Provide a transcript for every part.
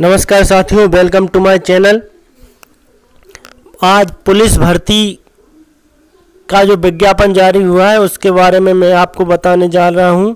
नमस्कार साथियों welcome to my channel आज पुलिस भर्ती का जो विज्ञापन जारी हुआ है उसके बारे में मैं आपको बताने जा रहा हूं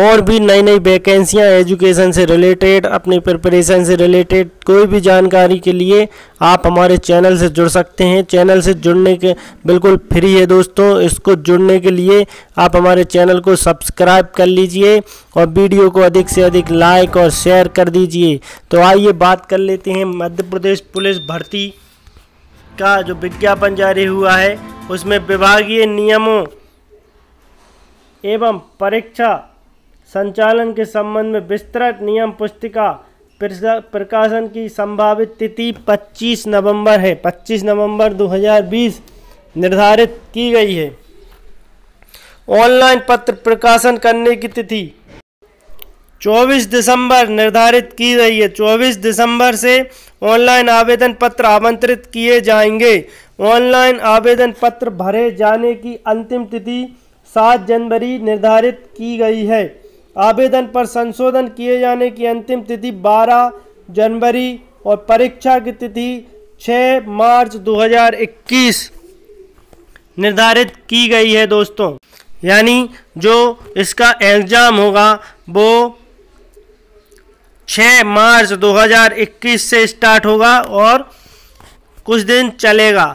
और भी नई नई वैकेंसियाँ एजुकेशन से रिलेटेड अपनी प्रिपरेशन से रिलेटेड कोई भी जानकारी के लिए आप हमारे चैनल से जुड़ सकते हैं चैनल से जुड़ने के बिल्कुल फ्री है दोस्तों इसको जुड़ने के लिए आप हमारे चैनल को सब्सक्राइब कर लीजिए और वीडियो को अधिक से अधिक लाइक और शेयर कर दीजिए तो आइए बात कर लेते हैं मध्य प्रदेश पुलिस भर्ती का जो विज्ञापन जारी हुआ है उसमें विभागीय नियमों एवं परीक्षा संचालन के संबंध में विस्तृत नियम पुस्तिका प्रकाशन की संभावित तिथि 25 नवंबर है 25 नवंबर 2020 निर्धारित की गई है ऑनलाइन पत्र प्रकाशन करने की तिथि 24 दिसंबर निर्धारित की गई है 24 दिसंबर से ऑनलाइन आवेदन पत्र आमंत्रित किए जाएंगे ऑनलाइन आवेदन पत्र भरे जाने की अंतिम तिथि 7 जनवरी निर्धारित की गई है आवेदन पर संशोधन किए जाने की अंतिम तिथि 12 जनवरी और परीक्षा की तिथि 6 मार्च 2021 निर्धारित की गई है दोस्तों यानी जो इसका एग्ज़ाम होगा वो 6 मार्च 2021 से स्टार्ट होगा और कुछ दिन चलेगा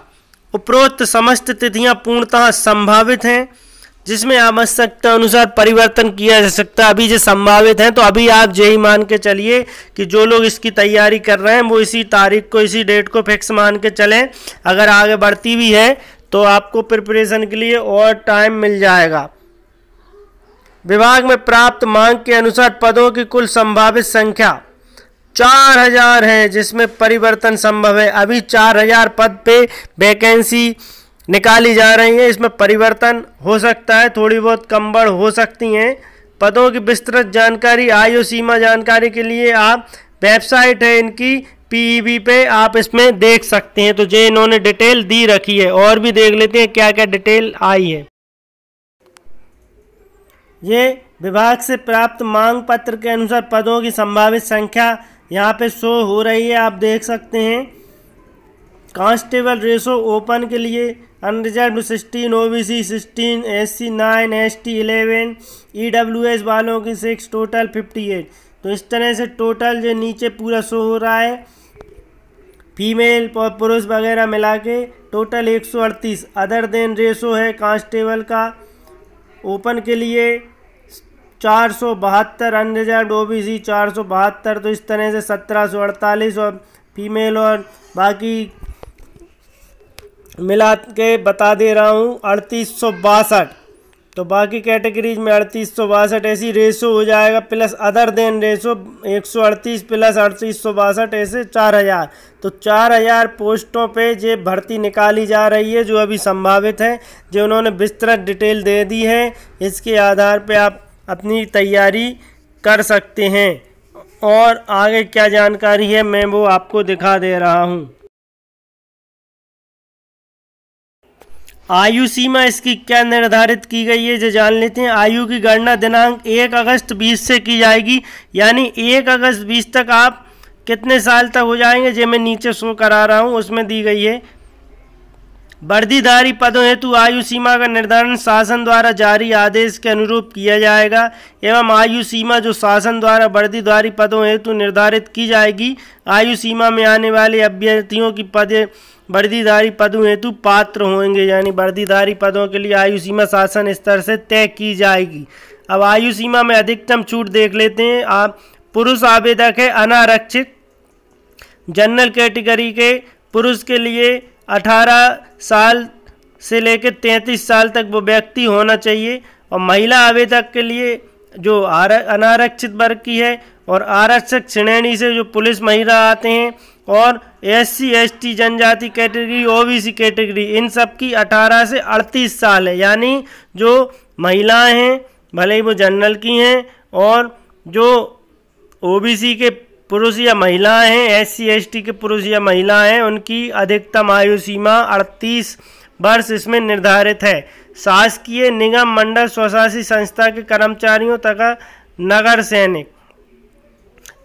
उपरोक्त समस्त तिथियां पूर्णतः संभावित हैं जिसमें आवश्यकता अनुसार परिवर्तन किया जा सकता है अभी जो संभावित हैं तो अभी आप यही मान के चलिए कि जो लोग इसकी तैयारी कर रहे हैं वो इसी तारीख को इसी डेट को फिक्स मान के चलें अगर आगे बढ़ती भी है तो आपको प्रिपरेशन के लिए और टाइम मिल जाएगा विभाग में प्राप्त मांग के अनुसार पदों की कुल संभावित संख्या चार हजार है जिसमें परिवर्तन संभव है अभी चार हजार पद पे वैकेंसी निकाली जा रही हैं इसमें परिवर्तन हो सकता है थोड़ी बहुत कम बढ़ हो सकती हैं पदों की विस्तृत जानकारी आयु सीमा जानकारी के लिए आप वेबसाइट है इनकी पीईबी पे आप इसमें देख सकते हैं तो जो इन्होंने डिटेल दी रखी है और भी देख लेते हैं क्या क्या डिटेल आई है ये विभाग से प्राप्त मांग पत्र के अनुसार पदों की संभावित संख्या यहाँ पे शो हो रही है आप देख सकते हैं कांस्टेबल रेशो ओपन के लिए unreserve sixteen O B C sixteen S C nine S T eleven E W S वालों की सिक्स टोटल फिफ्टी एट तो इस तरह से टोटल जो नीचे पूरा शो हो रहा है फीमेल और पुरुष वगैरह मिला के टोटल एक सौ अड़तीस अदर देन रेशो है कांस्टेबल का ओपन के लिए चार सौ बहत्तर अनरिजर्व ओ बी सी चार सौ बहत्तर तो इस तरह से सत्रह सौ अड़तालीस और फीमेल और बाकी मिला के बता दे रहा हूँ अड़तीस सौ बासठ तो बाकी कैटेगरीज में अड़तीस सौ बासठ ऐसी रेशो हो जाएगा प्लस अदर देन रेशो एक सौ अड़तीस प्लस अड़तीस सौ बासठ ऐसे चार हज़ार तो चार हज़ार पोस्टों पे ये भर्ती निकाली जा रही है जो अभी संभावित है जो उन्होंने विस्तृत डिटेल दे दी है इसके आधार पे आप अपनी तैयारी कर सकते हैं और आगे क्या जानकारी है मैं वो आपको दिखा दे रहा हूँ आयु सीमा इसकी क्या निर्धारित की गई है जो जान लेते हैं आयु की गणना दिनांक एक अगस्त बीस से की जाएगी यानी एक अगस्त बीस तक आप कितने साल तक हो जाएंगे जो मैं नीचे शो करा रहा हूँ उसमें दी गई है वर्दीधारी पदों हेतु आयु सीमा का निर्धारण शासन द्वारा जारी आदेश के अनुरूप किया जाएगा एवं आयु सीमा जो शासन द्वारा वर्दीधारी पदों हेतु निर्धारित की जाएगी आयु सीमा में आने वाले अभ्यर्थियों की पद वर्दीधारी पदों हेतु पात्र होंगे यानी वर्दीधारी पदों के लिए आयु सीमा शासन स्तर से तय की जाएगी अब आयु सीमा में अधिकतम छूट देख लेते हैं आप पुरुष आवेदक है अनारक्षित जनरल कैटेगरी के पुरुष के लिए 18 साल से लेकर 33 साल तक वो व्यक्ति होना चाहिए और महिला आवेदक के लिए जो अनारक्षित वर्ग की है और आरक्षक श्रेणी से जो पुलिस महिला आते हैं और एस सी एस टी जनजाति कैटेगरी ओबीसी कैटेगरी इन सब की 18 से 38 साल है यानी जो महिलाएं हैं भले ही वो जनरल की हैं और जो ओबीसी के पुरुष या महिलाएं हैं एस सी के पुरुष या महिलाएं हैं उनकी अधिकतम आयु सीमा अड़तीस वर्ष इसमें निर्धारित है शासकीय निगम मंडल स्वशासी संस्था के कर्मचारियों तथा नगर सैनिक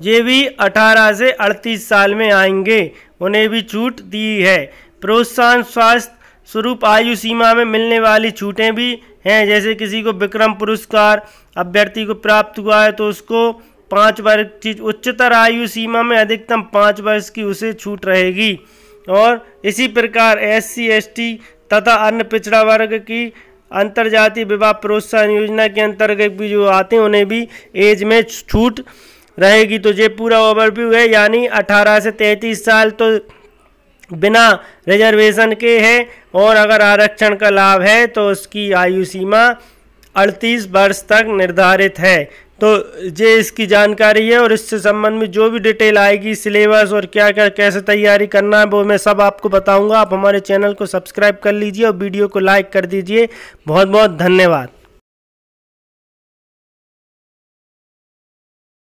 ये भी 18 से 38 साल में आएंगे उन्हें भी छूट दी है प्रोत्साहन स्वास्थ्य स्वरूप आयु सीमा में मिलने वाली छूटें भी हैं जैसे किसी को विक्रम पुरस्कार अभ्यर्थी को प्राप्त हुआ है तो उसको पाँच वर्ष की उच्चतर आयु सीमा में अधिकतम पाँच वर्ष की उसे छूट रहेगी और इसी प्रकार एस सी एस टी तथा अन्य पिछड़ा वर्ग की अंतर जातीय विवाह प्रोत्साहन योजना के अंतर्गत भी जो आते हैं उन्हें भी एज में छूट रहेगी तो ये पूरा ओवरव्यू है यानी 18 से 33 साल तो बिना रिजर्वेशन के है और अगर आरक्षण का लाभ है तो उसकी आयु सीमा 38 वर्ष तक निर्धारित है तो ये इसकी जानकारी है और इससे संबंध में जो भी डिटेल आएगी सिलेबस और क्या क्या कैसे तैयारी करना है वो मैं सब आपको बताऊंगा आप हमारे चैनल को सब्सक्राइब कर लीजिए और वीडियो को लाइक कर दीजिए बहुत बहुत धन्यवाद